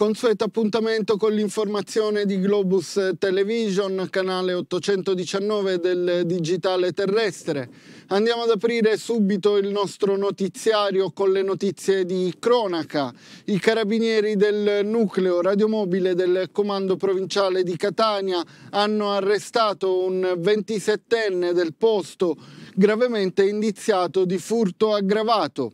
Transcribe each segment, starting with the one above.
Consueto appuntamento con l'informazione di Globus Television, canale 819 del digitale terrestre. Andiamo ad aprire subito il nostro notiziario con le notizie di cronaca. I carabinieri del nucleo radiomobile del comando provinciale di Catania hanno arrestato un 27enne del posto gravemente indiziato di furto aggravato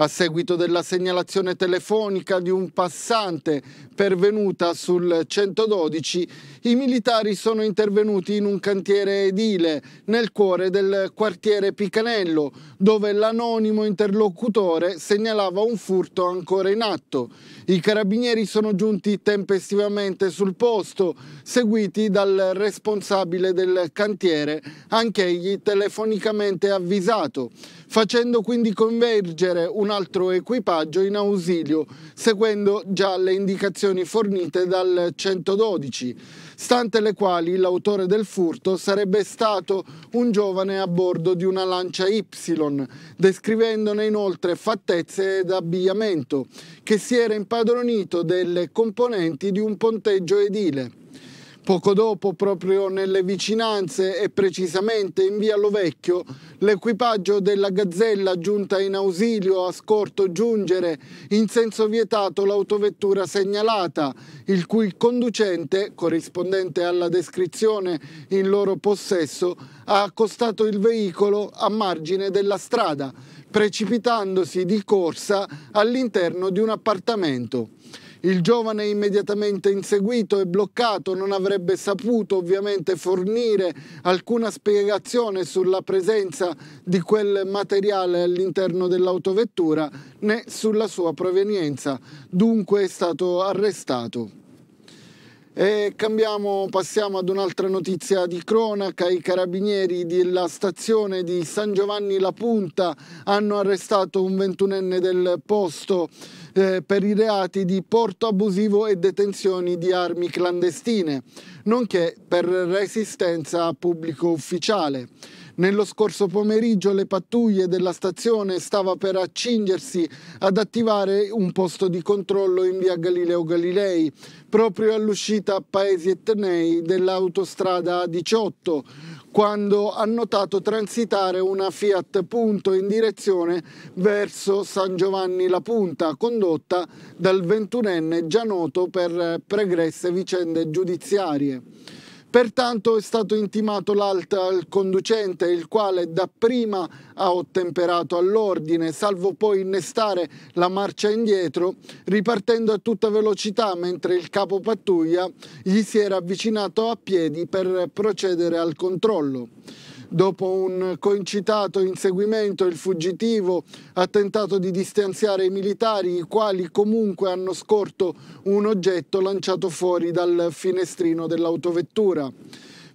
a seguito della segnalazione telefonica di un passante pervenuta sul 112, i militari sono intervenuti in un cantiere edile nel cuore del quartiere Picanello, dove l'anonimo interlocutore segnalava un furto ancora in atto. I carabinieri sono giunti tempestivamente sul posto, seguiti dal responsabile del cantiere, anch'egli telefonicamente avvisato, facendo quindi convergere un un altro equipaggio in ausilio, seguendo già le indicazioni fornite dal 112, stante le quali l'autore del furto sarebbe stato un giovane a bordo di una lancia Y, descrivendone inoltre fattezze ed abbigliamento, che si era impadronito delle componenti di un ponteggio edile. Poco dopo, proprio nelle vicinanze e precisamente in via Lovecchio, l'equipaggio della Gazzella giunta in ausilio ha scorto giungere in senso vietato l'autovettura segnalata, il cui conducente, corrispondente alla descrizione in loro possesso, ha accostato il veicolo a margine della strada, precipitandosi di corsa all'interno di un appartamento. Il giovane immediatamente inseguito e bloccato non avrebbe saputo ovviamente fornire alcuna spiegazione sulla presenza di quel materiale all'interno dell'autovettura né sulla sua provenienza. Dunque è stato arrestato. E cambiamo, passiamo ad un'altra notizia di cronaca. I carabinieri della stazione di San Giovanni La Punta hanno arrestato un ventunenne del posto eh, per i reati di porto abusivo e detenzioni di armi clandestine, nonché per resistenza a pubblico ufficiale. Nello scorso pomeriggio le pattuglie della stazione stava per accingersi ad attivare un posto di controllo in via Galileo Galilei, proprio all'uscita a Paesi Etnei dell'autostrada A18, quando ha notato transitare una Fiat Punto in direzione verso San Giovanni la Punta, condotta dal ventunenne già noto per pregresse vicende giudiziarie. Pertanto è stato intimato l'alta al conducente, il quale dapprima ha ottemperato all'ordine, salvo poi innestare la marcia indietro, ripartendo a tutta velocità mentre il capo pattuglia gli si era avvicinato a piedi per procedere al controllo. Dopo un coincitato inseguimento, il fuggitivo ha tentato di distanziare i militari, i quali comunque hanno scorto un oggetto lanciato fuori dal finestrino dell'autovettura.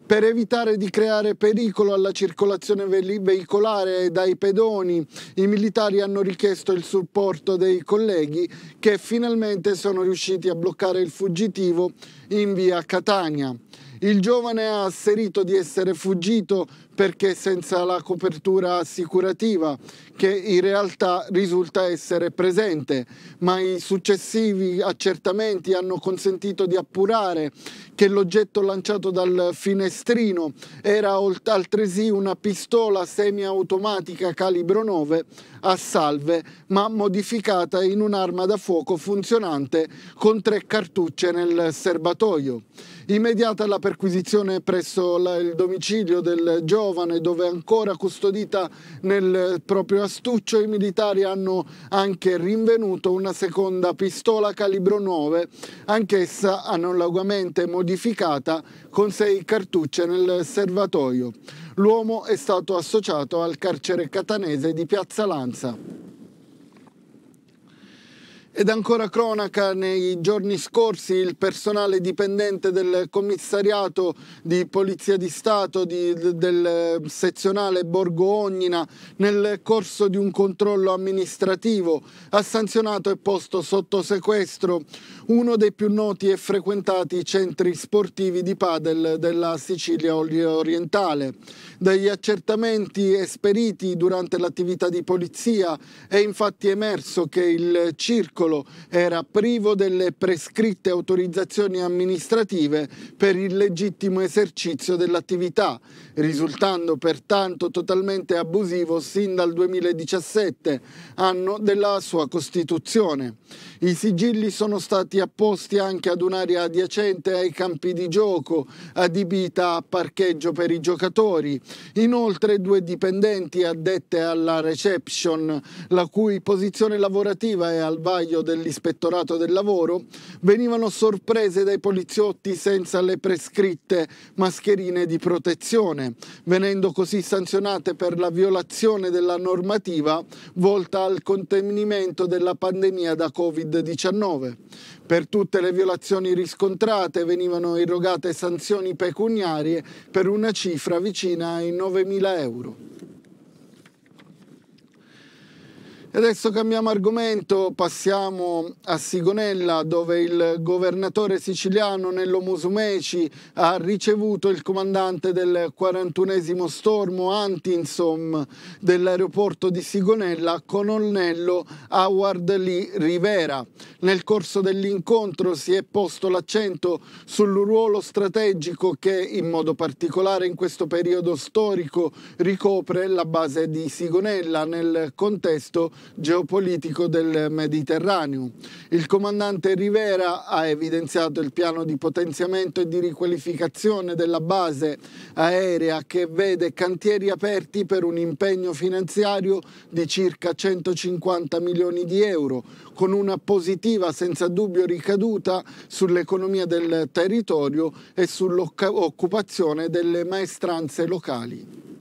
Per evitare di creare pericolo alla circolazione veicolare e dai pedoni, i militari hanno richiesto il supporto dei colleghi che finalmente sono riusciti a bloccare il fuggitivo in via Catania. Il giovane ha asserito di essere fuggito perché senza la copertura assicurativa, che in realtà risulta essere presente, ma i successivi accertamenti hanno consentito di appurare che l'oggetto lanciato dal finestrino era altresì una pistola semiautomatica calibro 9 a salve, ma modificata in un'arma da fuoco funzionante con tre cartucce nel serbatoio. Immediata la perquisizione presso la, il domicilio del giovane dove ancora custodita nel proprio astuccio i militari hanno anche rinvenuto una seconda pistola calibro 9, anch'essa analogamente modificata con sei cartucce nel serbatoio. L'uomo è stato associato al carcere catanese di Piazza Lanza. Ed ancora cronaca, nei giorni scorsi il personale dipendente del commissariato di Polizia di Stato di, del sezionale Borgo Ognina nel corso di un controllo amministrativo ha sanzionato e posto sotto sequestro uno dei più noti e frequentati centri sportivi di padel della Sicilia orientale. Dagli accertamenti esperiti durante l'attività di polizia è infatti emerso che il circo veicolo era privo delle prescritte autorizzazioni amministrative per il legittimo esercizio dell'attività, risultando pertanto totalmente abusivo sin dal 2017, anno della sua costituzione. I sigilli sono stati apposti anche ad un'area adiacente ai campi di gioco, adibita a parcheggio per i giocatori. Inoltre due dipendenti addette alla reception, la cui posizione lavorativa è al vaglio febbraio dell'ispettorato del lavoro, venivano sorprese dai poliziotti senza le prescritte mascherine di protezione, venendo così sanzionate per la violazione della normativa volta al contenimento della pandemia da Covid-19. Per tutte le violazioni riscontrate venivano erogate sanzioni pecuniarie per una cifra vicina ai 9.000 euro adesso cambiamo argomento, passiamo a Sigonella dove il governatore siciliano Nello Musumeci ha ricevuto il comandante del 41esimo stormo Antinsom dell'aeroporto di Sigonella, con colonnello Howard Lee Rivera. Nel corso dell'incontro si è posto l'accento sul ruolo strategico che in modo particolare in questo periodo storico ricopre la base di Sigonella nel contesto geopolitico del Mediterraneo. Il comandante Rivera ha evidenziato il piano di potenziamento e di riqualificazione della base aerea che vede cantieri aperti per un impegno finanziario di circa 150 milioni di euro, con una positiva senza dubbio ricaduta sull'economia del territorio e sull'occupazione delle maestranze locali.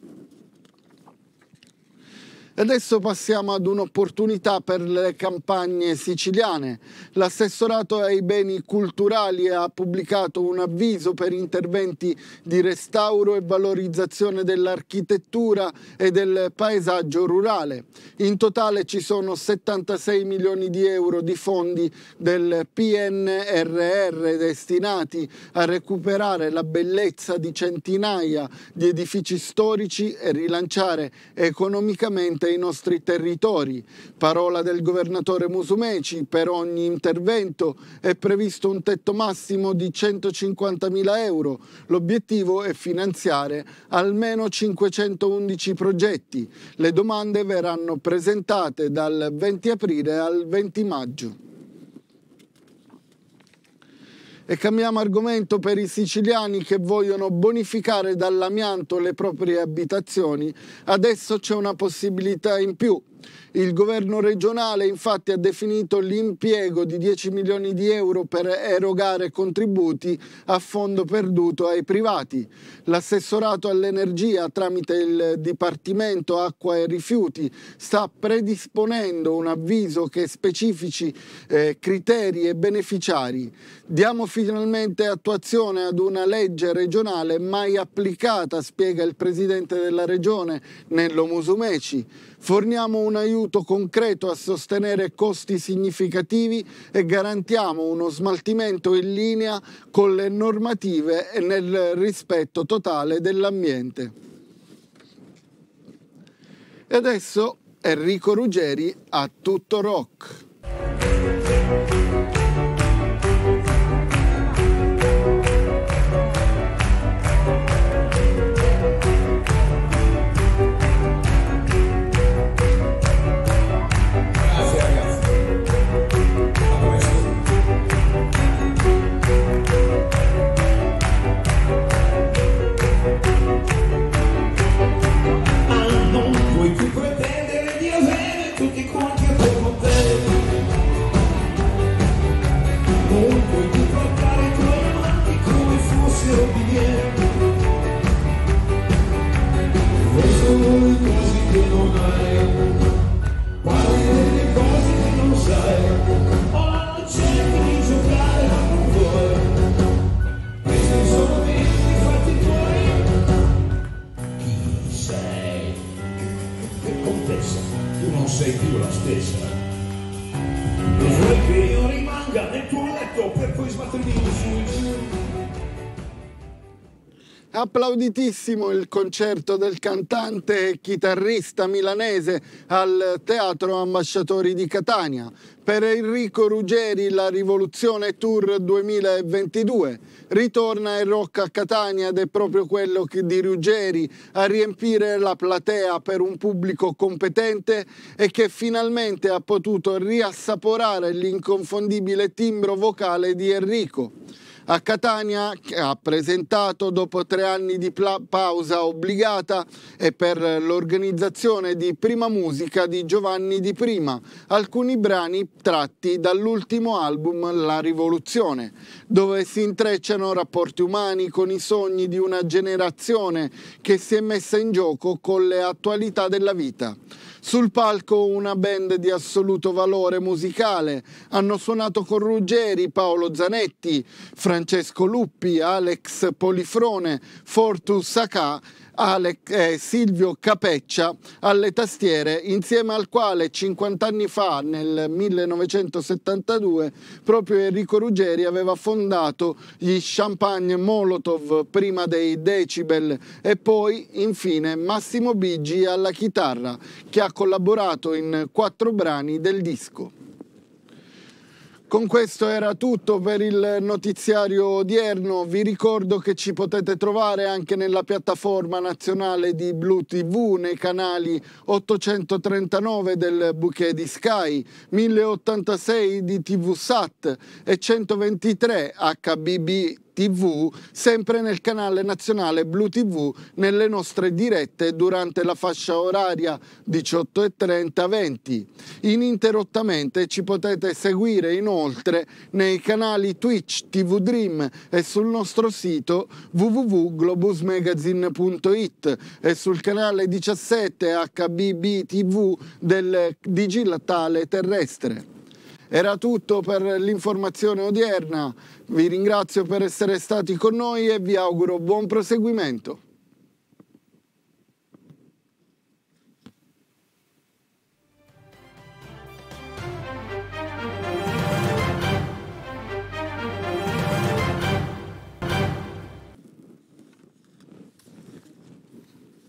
Adesso passiamo ad un'opportunità per le campagne siciliane. L'assessorato ai beni culturali ha pubblicato un avviso per interventi di restauro e valorizzazione dell'architettura e del paesaggio rurale. In totale ci sono 76 milioni di euro di fondi del PNRR destinati a recuperare la bellezza di centinaia di edifici storici e rilanciare economicamente fronte ai nostri territori. Parola del governatore Musumeci, per ogni intervento è previsto un tetto massimo di 150.000 euro. L'obiettivo è finanziare almeno 511 progetti. Le domande verranno presentate dal 20 aprile al 20 maggio. E cambiamo argomento per i siciliani che vogliono bonificare dall'amianto le proprie abitazioni. Adesso c'è una possibilità in più. Il governo regionale infatti ha definito l'impiego di 10 milioni di euro per erogare contributi a fondo perduto ai privati. L'assessorato all'energia tramite il Dipartimento Acqua e Rifiuti sta predisponendo un avviso che specifici eh, criteri e beneficiari. Diamo finalmente attuazione ad una legge regionale mai applicata, spiega il presidente della regione Nello Musumeci forniamo un aiuto concreto a sostenere costi significativi e garantiamo uno smaltimento in linea con le normative e nel rispetto totale dell'ambiente. E adesso Enrico Ruggeri a tutto rock. sei più la stessa. E vuoi che io rimanga nel tuo letto per poi sbattermi su giù? applauditissimo il concerto del cantante e chitarrista milanese al Teatro Ambasciatori di Catania, per Enrico Ruggeri la Rivoluzione Tour 2022. Ritorna il rock a Catania ed è proprio quello di Ruggeri a riempire la platea per un pubblico competente e che finalmente ha potuto riassaporare l'inconfondibile timbro vocale di Enrico a Catania che ha presentato dopo tre anni di pausa obbligata e per l'organizzazione di Prima Musica di Giovanni Di Prima, alcuni brani tratti dall'ultimo album La Rivoluzione, dove si intrecciano rapporti umani con i sogni di una generazione che si è messa in gioco con le attualità della vita. Sul palco una band di assoluto valore musicale. Hanno suonato con Ruggeri, Paolo Zanetti, Francesco Luppi, Alex Polifrone, Fortus Sacà Alec e Silvio Capeccia alle tastiere, insieme al quale 50 anni fa, nel 1972, proprio Enrico Ruggeri aveva fondato gli Champagne Molotov, prima dei Decibel, e poi infine Massimo Biggi alla chitarra, che ha collaborato in quattro brani del disco. Con questo era tutto per il notiziario odierno, vi ricordo che ci potete trovare anche nella piattaforma nazionale di Blue TV, nei canali 839 del Bouquet di Sky, 1086 di TV Sat e 123 HBB TV, sempre nel canale nazionale Blue TV, nelle nostre dirette durante la fascia oraria 18.30-20. Ininterrottamente ci potete seguire inoltre nei canali Twitch TV Dream e sul nostro sito www.globusmagazine.it e sul canale 17 HBB TV del Digilatale Terrestre. Era tutto per l'informazione odierna, vi ringrazio per essere stati con noi e vi auguro buon proseguimento.